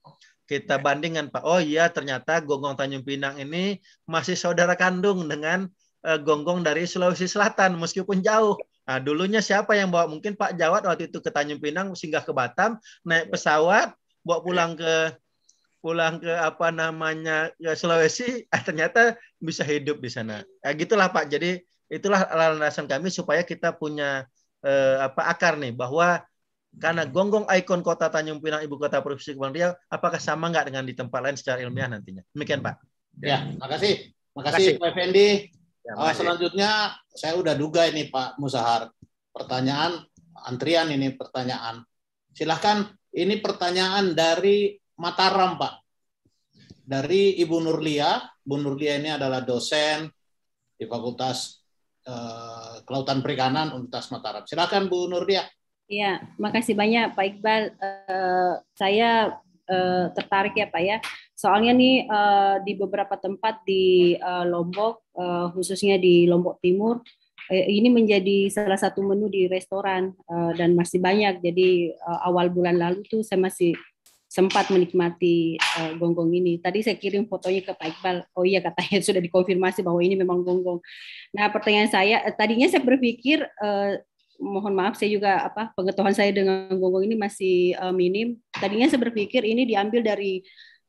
kita bandingkan Pak. Oh iya ternyata gonggong Tanjung Pinang ini masih saudara kandung dengan Eh, gonggong dari Sulawesi Selatan meskipun jauh. Nah, dulunya siapa yang bawa? Mungkin Pak Jawat waktu itu ke Tanjung Pinang, singgah ke Batam, naik pesawat, bawa iya. pulang ke pulang ke apa namanya ke Sulawesi, ah, ternyata bisa hidup di sana. Ya, gitulah Pak. Jadi itulah alasan kami supaya kita punya eh, apa akar nih bahwa karena hmm. gonggong ikon kota Tanjung Pinang ibu kota provinsi Kepulauan Riau, apakah sama nggak dengan di tempat lain secara ilmiah nantinya? Demikian hmm. Pak. Ya, makasih. Makasih, makasih. Pak Effendi. Ya, uh, selanjutnya saya udah duga ini Pak Musahar. Pertanyaan antrian ini pertanyaan. Silahkan ini pertanyaan dari Mataram Pak. Dari Ibu Nurlia. Ibu Nurlia ini adalah dosen di Fakultas eh, Kelautan Perikanan Universitas Mataram. silahkan Bu Nurlia. Iya, makasih banyak Pak Iqbal. Uh, saya uh, tertarik ya Pak ya Soalnya nih uh, di beberapa tempat di uh, Lombok, uh, khususnya di Lombok Timur, eh, ini menjadi salah satu menu di restoran uh, dan masih banyak. Jadi uh, awal bulan lalu tuh saya masih sempat menikmati uh, gonggong ini. Tadi saya kirim fotonya ke Pak Iqbal. Oh iya katanya sudah dikonfirmasi bahwa ini memang gonggong. Nah pertanyaan saya, tadinya saya berpikir uh, mohon maaf saya juga apa pengetahuan saya dengan gonggong ini masih uh, minim. Tadinya saya berpikir ini diambil dari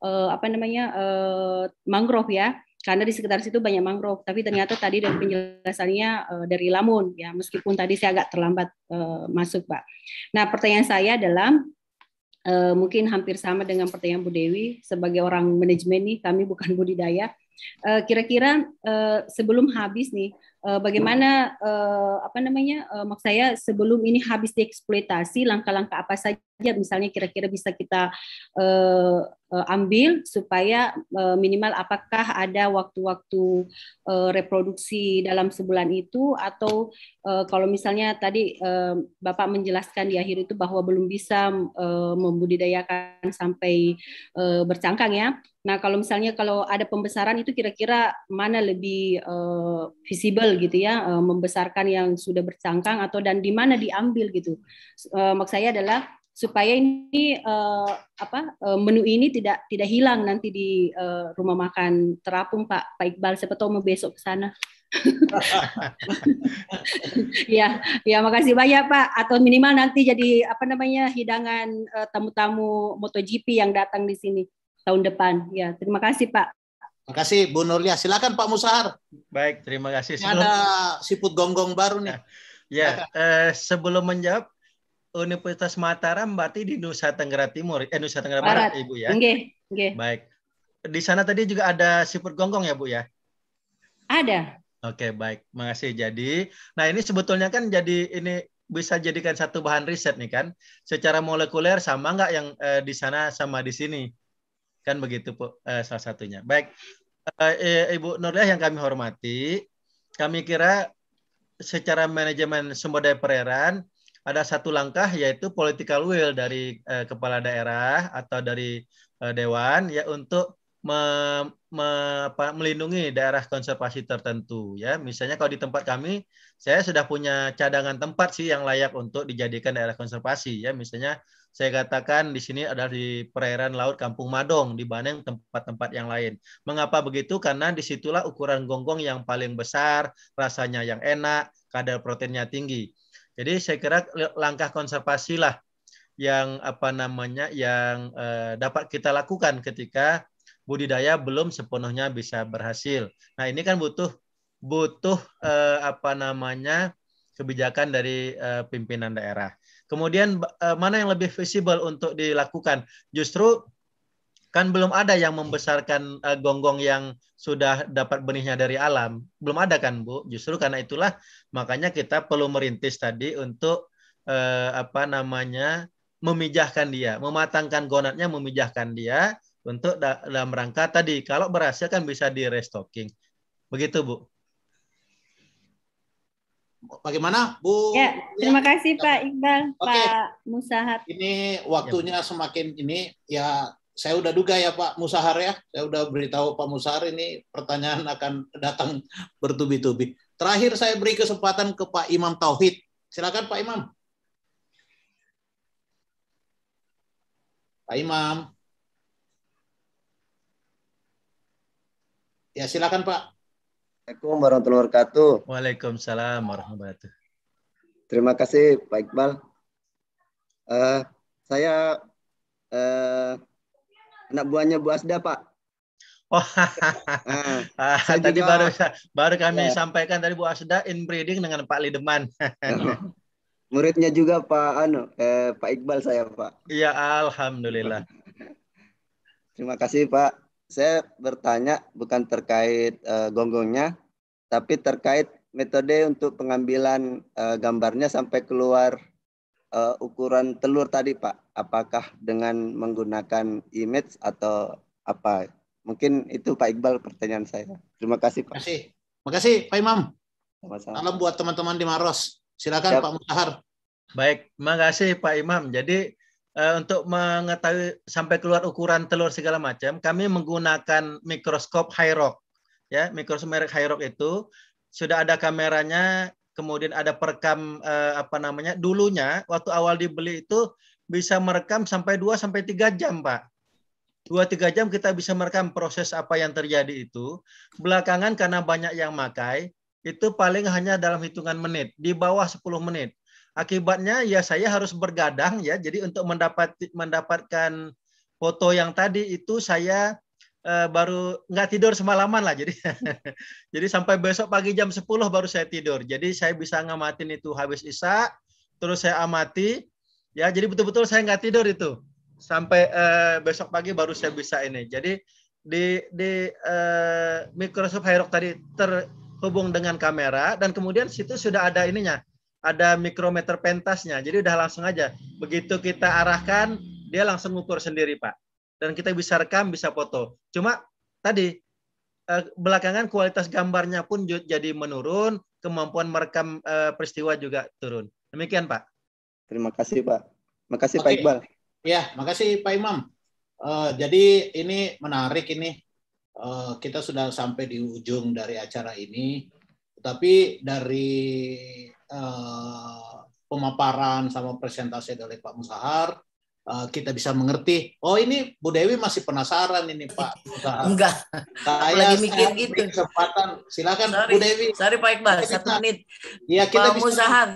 uh, apa namanya uh, mangrove ya karena di sekitar situ banyak mangrove. Tapi ternyata tadi dari penjelasannya uh, dari Lamun ya, meskipun tadi saya agak terlambat uh, masuk Pak. Nah pertanyaan saya adalah uh, mungkin hampir sama dengan pertanyaan Bu Dewi sebagai orang manajemen nih, kami bukan budidaya. Kira-kira sebelum habis nih, bagaimana apa namanya maksud saya sebelum ini habis dieksploitasi, langkah-langkah apa saja misalnya kira-kira bisa kita Eh, ambil supaya eh, minimal apakah ada waktu-waktu eh, reproduksi dalam sebulan itu atau kalau misalnya tadi Bapak menjelaskan di akhir itu bahwa belum bisa membudidayakan sampai bercangkang ya. Nah, kalau misalnya kalau ada pembesaran itu kira-kira mana lebih visible gitu ya, membesarkan yang sudah bercangkang atau dan di mana diambil gitu. Uh, maksud saya adalah supaya ini uh, apa uh, menu ini tidak tidak hilang nanti di uh, rumah makan terapung Pak Pak Iqbal siapa mau besok ke sana. ya, ya makasih banyak Pak atau minimal nanti jadi apa namanya hidangan uh, tamu-tamu MotoGP yang datang di sini tahun depan. Ya, terima kasih Pak. Terima kasih Bu Nurlia. Silakan Pak Musahar. Baik, terima kasih. Ini ada siput gonggong baru nih. Ya, ya eh, sebelum menjawab Universitas Mataram berarti di Nusa Tenggara Timur, eh Nusa Tenggara Barat, Barat Ibu ya. Oke, oke. Ya? Baik. Di sana tadi juga ada siput gonggong ya, Bu ya? Ada. Oke, okay, baik. Makasih. Jadi, nah ini sebetulnya kan jadi ini bisa jadikan satu bahan riset nih kan. Secara molekuler sama nggak yang eh, di sana sama di sini? Kan begitu, Bu, eh, salah satunya. Baik. Eh, eh Ibu Nurliah yang kami hormati, kami kira secara manajemen sumber daya perairan ada satu langkah yaitu political will dari eh, kepala daerah atau dari eh, dewan ya untuk me, me, apa, melindungi daerah konservasi tertentu ya. Misalnya kalau di tempat kami saya sudah punya cadangan tempat sih yang layak untuk dijadikan daerah konservasi ya. Misalnya saya katakan di sini adalah di perairan laut Kampung Madong dibanding tempat-tempat yang lain. Mengapa begitu? Karena disitulah ukuran gonggong yang paling besar, rasanya yang enak, kadar proteinnya tinggi. Jadi saya kira langkah konservasi lah yang apa namanya yang eh, dapat kita lakukan ketika budidaya belum sepenuhnya bisa berhasil. Nah ini kan butuh butuh eh, apa namanya kebijakan dari eh, pimpinan daerah. Kemudian eh, mana yang lebih visible untuk dilakukan? Justru kan belum ada yang membesarkan uh, gonggong yang sudah dapat benihnya dari alam belum ada kan bu justru karena itulah makanya kita perlu merintis tadi untuk uh, apa namanya memijahkan dia mematangkan gonadnya memijahkan dia untuk da dalam rangka tadi kalau berhasil kan bisa di restocking begitu bu bagaimana Bu? Ya, terima kasih Pak Iqbal, okay. Pak Musahat Ini waktunya semakin ini ya saya udah duga ya Pak Musahar ya, saya udah beritahu Pak Musahar ini pertanyaan akan datang bertubi-tubi. Terakhir saya beri kesempatan ke Pak Imam Tauhid. Silakan Pak Imam. Pak Imam. Ya silakan Pak. Assalamualaikum warahmatullahi wabarakatuh. Waalaikumsalam warahmatullahi wabarakatuh. Terima kasih Pak Iqbal. Uh, saya uh, anak buahnya Bu Asda Pak. Oh, nah, tadi juga, baru baru kami ya. sampaikan tadi Bu Asda inbreeding dengan Pak Lideman. Muridnya juga Pak Anu, eh, Pak Iqbal saya Pak. Iya, alhamdulillah. Terima kasih Pak. Saya bertanya bukan terkait uh, gonggongnya, tapi terkait metode untuk pengambilan uh, gambarnya sampai keluar uh, ukuran telur tadi Pak apakah dengan menggunakan image atau apa? Mungkin itu Pak Iqbal pertanyaan saya. Terima kasih Pak. Terima kasih, Terima kasih Pak Imam. Salam buat teman-teman di Maros. Silakan Siap. Pak Mustahar. Baik, terima kasih Pak Imam. Jadi eh, untuk mengetahui sampai keluar ukuran telur segala macam, kami menggunakan mikroskop Hyrox. Ya, mikroskop merek Hyrox itu sudah ada kameranya, kemudian ada perekam eh, apa namanya dulunya waktu awal dibeli itu bisa merekam sampai 2 sampai 3 jam, Pak. 2-3 jam kita bisa merekam proses apa yang terjadi itu. Belakangan karena banyak yang makai, itu paling hanya dalam hitungan menit, di bawah 10 menit. Akibatnya ya saya harus bergadang ya, jadi untuk mendapat mendapatkan foto yang tadi itu saya eh, baru nggak tidur semalaman lah jadi jadi sampai besok pagi jam 10 baru saya tidur jadi saya bisa ngamatin itu habis isak terus saya amati Ya, jadi betul-betul saya nggak tidur itu sampai uh, besok pagi baru saya bisa ini. Jadi di di uh, Microsoft Hero tadi terhubung dengan kamera dan kemudian situ sudah ada ininya, ada mikrometer pentasnya. Jadi udah langsung aja. Begitu kita arahkan, dia langsung ngukur sendiri, Pak. Dan kita bisa rekam, bisa foto. Cuma tadi eh, belakangan kualitas gambarnya pun jadi menurun, kemampuan merekam peristiwa juga turun. Demikian, Pak. Terima kasih Pak. Makasih okay. Pak Iqbal. Ya, makasih Pak Imam. Uh, jadi ini menarik ini. Uh, kita sudah sampai di ujung dari acara ini. Tapi dari uh, pemaparan sama presentasi dari Pak Musahar, uh, kita bisa mengerti. Oh ini Bu Dewi masih penasaran ini Pak Musahar. Enggak. Saya lagi mikir gitu. Kesempatan. Silakan sorry, Bu Dewi. Sorry Pak Iqbal. Satu menit. Ya, kita Pak bisa... Musahar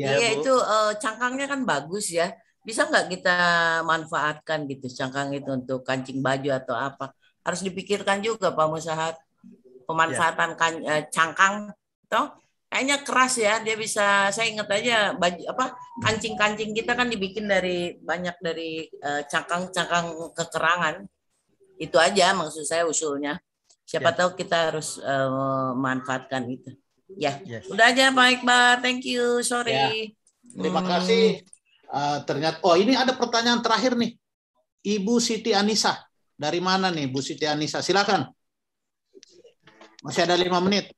iya ya, itu uh, cangkangnya kan bagus ya. Bisa nggak kita manfaatkan gitu cangkang itu untuk kancing baju atau apa? Harus dipikirkan juga Pak Musahat pemanfaatan ya. uh, cangkang toh kayaknya keras ya dia bisa saya ingat aja baju apa kancing-kancing kita kan dibikin dari banyak dari eh, cangkang-cangkang uh, kekerangan itu aja maksud saya usulnya siapa ya. tahu kita harus uh, manfaatkan itu Ya, yes. udah aja baik Pak Thank you. Sorry. Ya. Terima hmm. kasih. Uh, ternyata, oh ini ada pertanyaan terakhir nih, Ibu Siti Anisa Dari mana nih, Bu Siti Anisa, Silakan. Masih ada lima menit.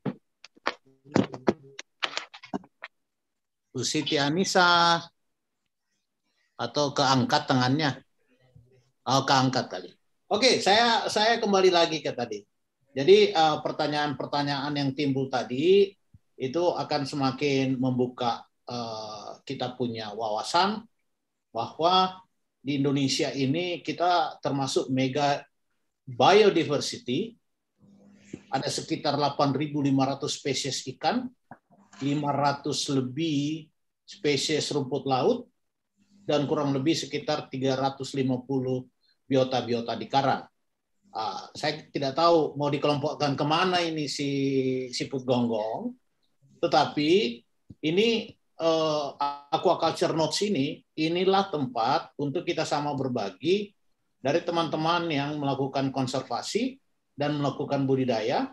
Bu Siti Anisa atau keangkat tangannya. Oh, keangkat kali. Oke, saya saya kembali lagi ke tadi. Jadi eh, pertanyaan-pertanyaan yang timbul tadi itu akan semakin membuka uh, kita punya wawasan bahwa di Indonesia ini kita termasuk mega biodiversity ada sekitar 8.500 spesies ikan, 500 lebih spesies rumput laut, dan kurang lebih sekitar 350 biota-biota di karang. Ah, saya tidak tahu mau dikelompokkan kemana ini si siput gonggong, tetapi ini uh, aquaculture notes ini inilah tempat untuk kita sama berbagi dari teman-teman yang melakukan konservasi dan melakukan budidaya.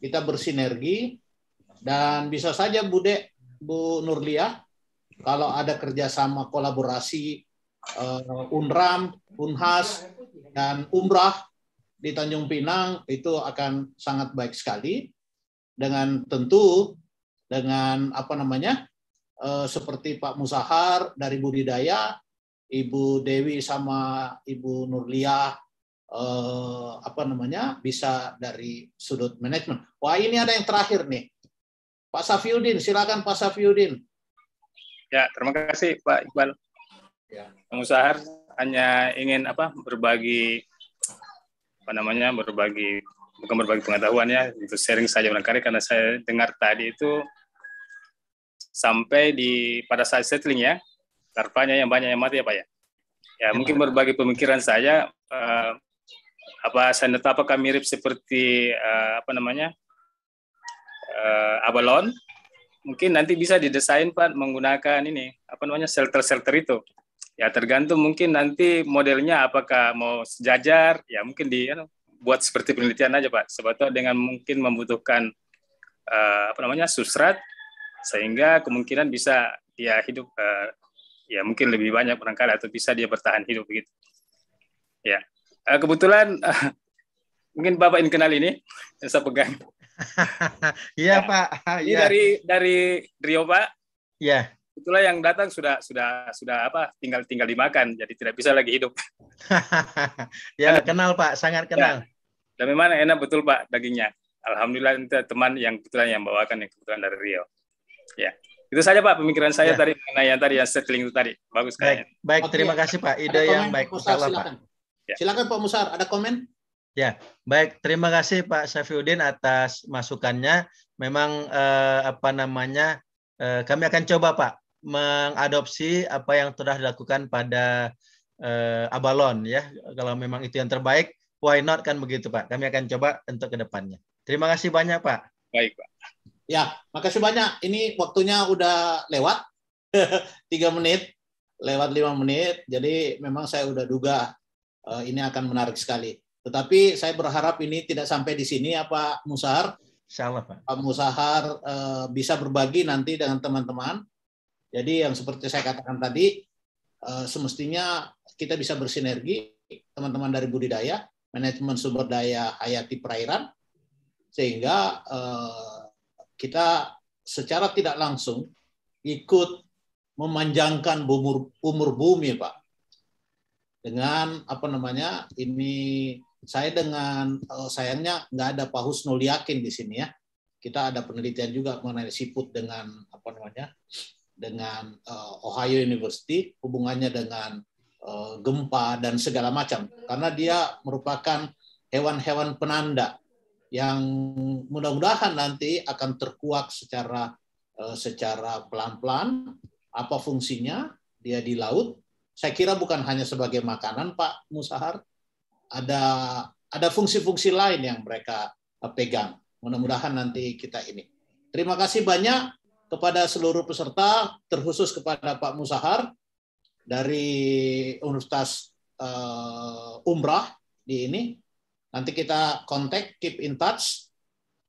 Kita bersinergi dan bisa saja Bude Bu nurlia kalau ada kerjasama kolaborasi uh, Unram, Unhas, dan Umrah di Tanjung Pinang itu akan sangat baik sekali dengan tentu dengan apa namanya eh, seperti Pak Musahar dari budidaya, Ibu Dewi sama Ibu Nurlia eh, apa namanya bisa dari sudut manajemen. Wah ini ada yang terakhir nih, Pak Safiuddin, silakan Pak Safiuddin. Ya terima kasih Pak Iqbal. Ya. Musahar hanya ingin apa berbagi apa namanya berbagi bukan berbagi pengetahuan ya itu sharing saja karena saya dengar tadi itu sampai di pada saat settling ya larvanya yang banyak yang mati ya pak ya ya, iya, mungkin berbagi pemikiran saya uh, apa sandet apakah mirip seperti uh, apa namanya uh, eh, abalon mungkin nanti bisa didesain pak menggunakan ini apa namanya shelter shelter itu ya tergantung mungkin nanti modelnya apakah mau sejajar ya mungkin di you anu, know, buat seperti penelitian aja pak sebetulnya dengan mungkin membutuhkan uh, apa namanya substrat sehingga kemungkinan bisa dia hidup uh, ya mungkin lebih banyak barangkali atau bisa dia bertahan hidup begitu. Ya. Uh, kebetulan uh, mungkin Bapak ini kenal ini yang saya pegang. Iya, ya. Pak. Ini ya. dari dari Rio, Pak. Iya. Itulah yang datang sudah sudah sudah apa tinggal tinggal dimakan jadi tidak bisa lagi hidup. ya, Karena, kenal Pak, sangat ya. kenal. Ya. Dan memang enak betul Pak dagingnya. Alhamdulillah teman yang kebetulan yang bawakan yang kebetulan dari Rio. Ya. Itu saja Pak pemikiran saya ya. tadi mengenai yang tadi yang settling itu tadi. Bagus sekali. Baik, baik terima kasih Pak. Ide ada yang komen, baik. Musar, silakan. Pak. Ya. Silakan Pak Musar, ada komen? Ya, baik. Terima kasih Pak Safiuddin atas masukannya. Memang eh, apa namanya? Eh, kami akan coba Pak mengadopsi apa yang telah dilakukan pada eh, Abalon ya. Kalau memang itu yang terbaik, why not kan begitu Pak. Kami akan coba untuk kedepannya. Terima kasih banyak Pak. Baik Pak. Ya, makasih banyak. Ini waktunya udah lewat. tiga menit, lewat lima menit. Jadi memang saya udah duga uh, ini akan menarik sekali. Tetapi saya berharap ini tidak sampai di sini ya Pak Salah Pak. Pak Musahar uh, bisa berbagi nanti dengan teman-teman. Jadi yang seperti saya katakan tadi, uh, semestinya kita bisa bersinergi teman-teman dari budidaya, manajemen sumber daya hayati perairan, sehingga uh, kita secara tidak langsung ikut memanjangkan umur, umur bumi, Pak. Dengan apa namanya? Ini saya dengan eh, sayangnya nggak ada Pak Husnul Yakin di sini ya. Kita ada penelitian juga mengenai siput dengan apa namanya? dengan uh, Ohio University hubungannya dengan uh, gempa dan segala macam karena dia merupakan hewan-hewan penanda yang mudah-mudahan nanti akan terkuak secara eh, secara pelan-pelan apa fungsinya dia di laut saya kira bukan hanya sebagai makanan Pak Musahar ada ada fungsi-fungsi lain yang mereka eh, pegang mudah-mudahan nanti kita ini terima kasih banyak kepada seluruh peserta terkhusus kepada Pak Musahar dari Universitas eh, Umrah di ini Nanti kita kontak, keep in touch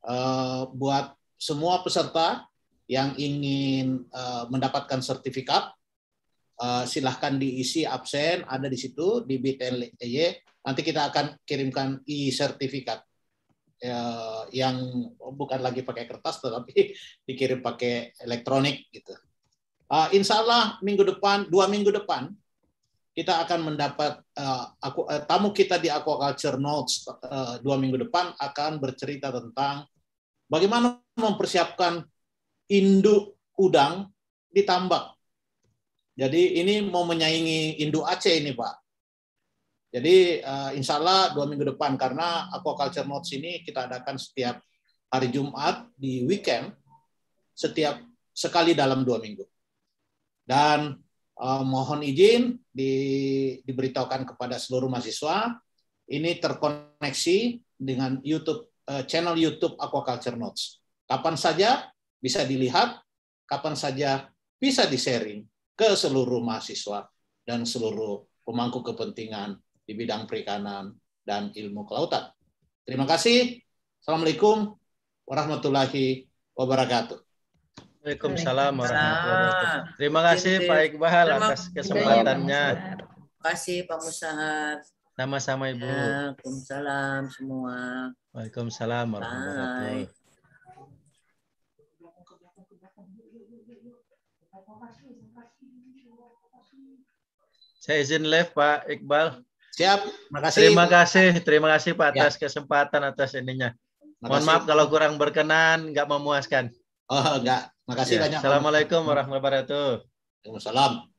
uh, buat semua peserta yang ingin uh, mendapatkan sertifikat. Uh, silahkan diisi absen, ada di situ di BTLY. E Nanti kita akan kirimkan e-sertifikat uh, yang bukan lagi pakai kertas, tetapi dikirim pakai elektronik gitu. Uh, insya Allah minggu depan, dua minggu depan kita akan mendapat uh, aku, uh, tamu kita di Aquaculture Notes uh, dua minggu depan akan bercerita tentang bagaimana mempersiapkan induk udang di tambak. Jadi ini mau menyaingi induk Aceh ini Pak. Jadi uh, insya Allah dua minggu depan karena Aquaculture Notes ini kita adakan setiap hari Jumat di weekend setiap sekali dalam dua minggu. Dan uh, mohon izin di, diberitahukan kepada seluruh mahasiswa ini terkoneksi dengan YouTube uh, channel YouTube Aquaculture Notes. Kapan saja bisa dilihat, kapan saja bisa di-sharing ke seluruh mahasiswa dan seluruh pemangku kepentingan di bidang perikanan dan ilmu kelautan. Terima kasih. Assalamualaikum warahmatullahi wabarakatuh. Waalaikumsalam warahmatullahi Terima kasih Pak Iqbal atas kesempatannya. Terima kasih Pak Musahar. Nama sama Ibu. Waalaikumsalam semua. Waalaikumsalam warahmatullahi Saya izin live Pak Iqbal. Siap, makasih. Terima kasih, terima kasih Pak ya. atas ya. kesempatan atas ininya. Makasih. Mohon maaf kalau kurang berkenan, nggak memuaskan. Oh, enggak. Makasih ya. banyak. Assalamualaikum warahmatullahi wabarakatuh. Waalaikumsalam.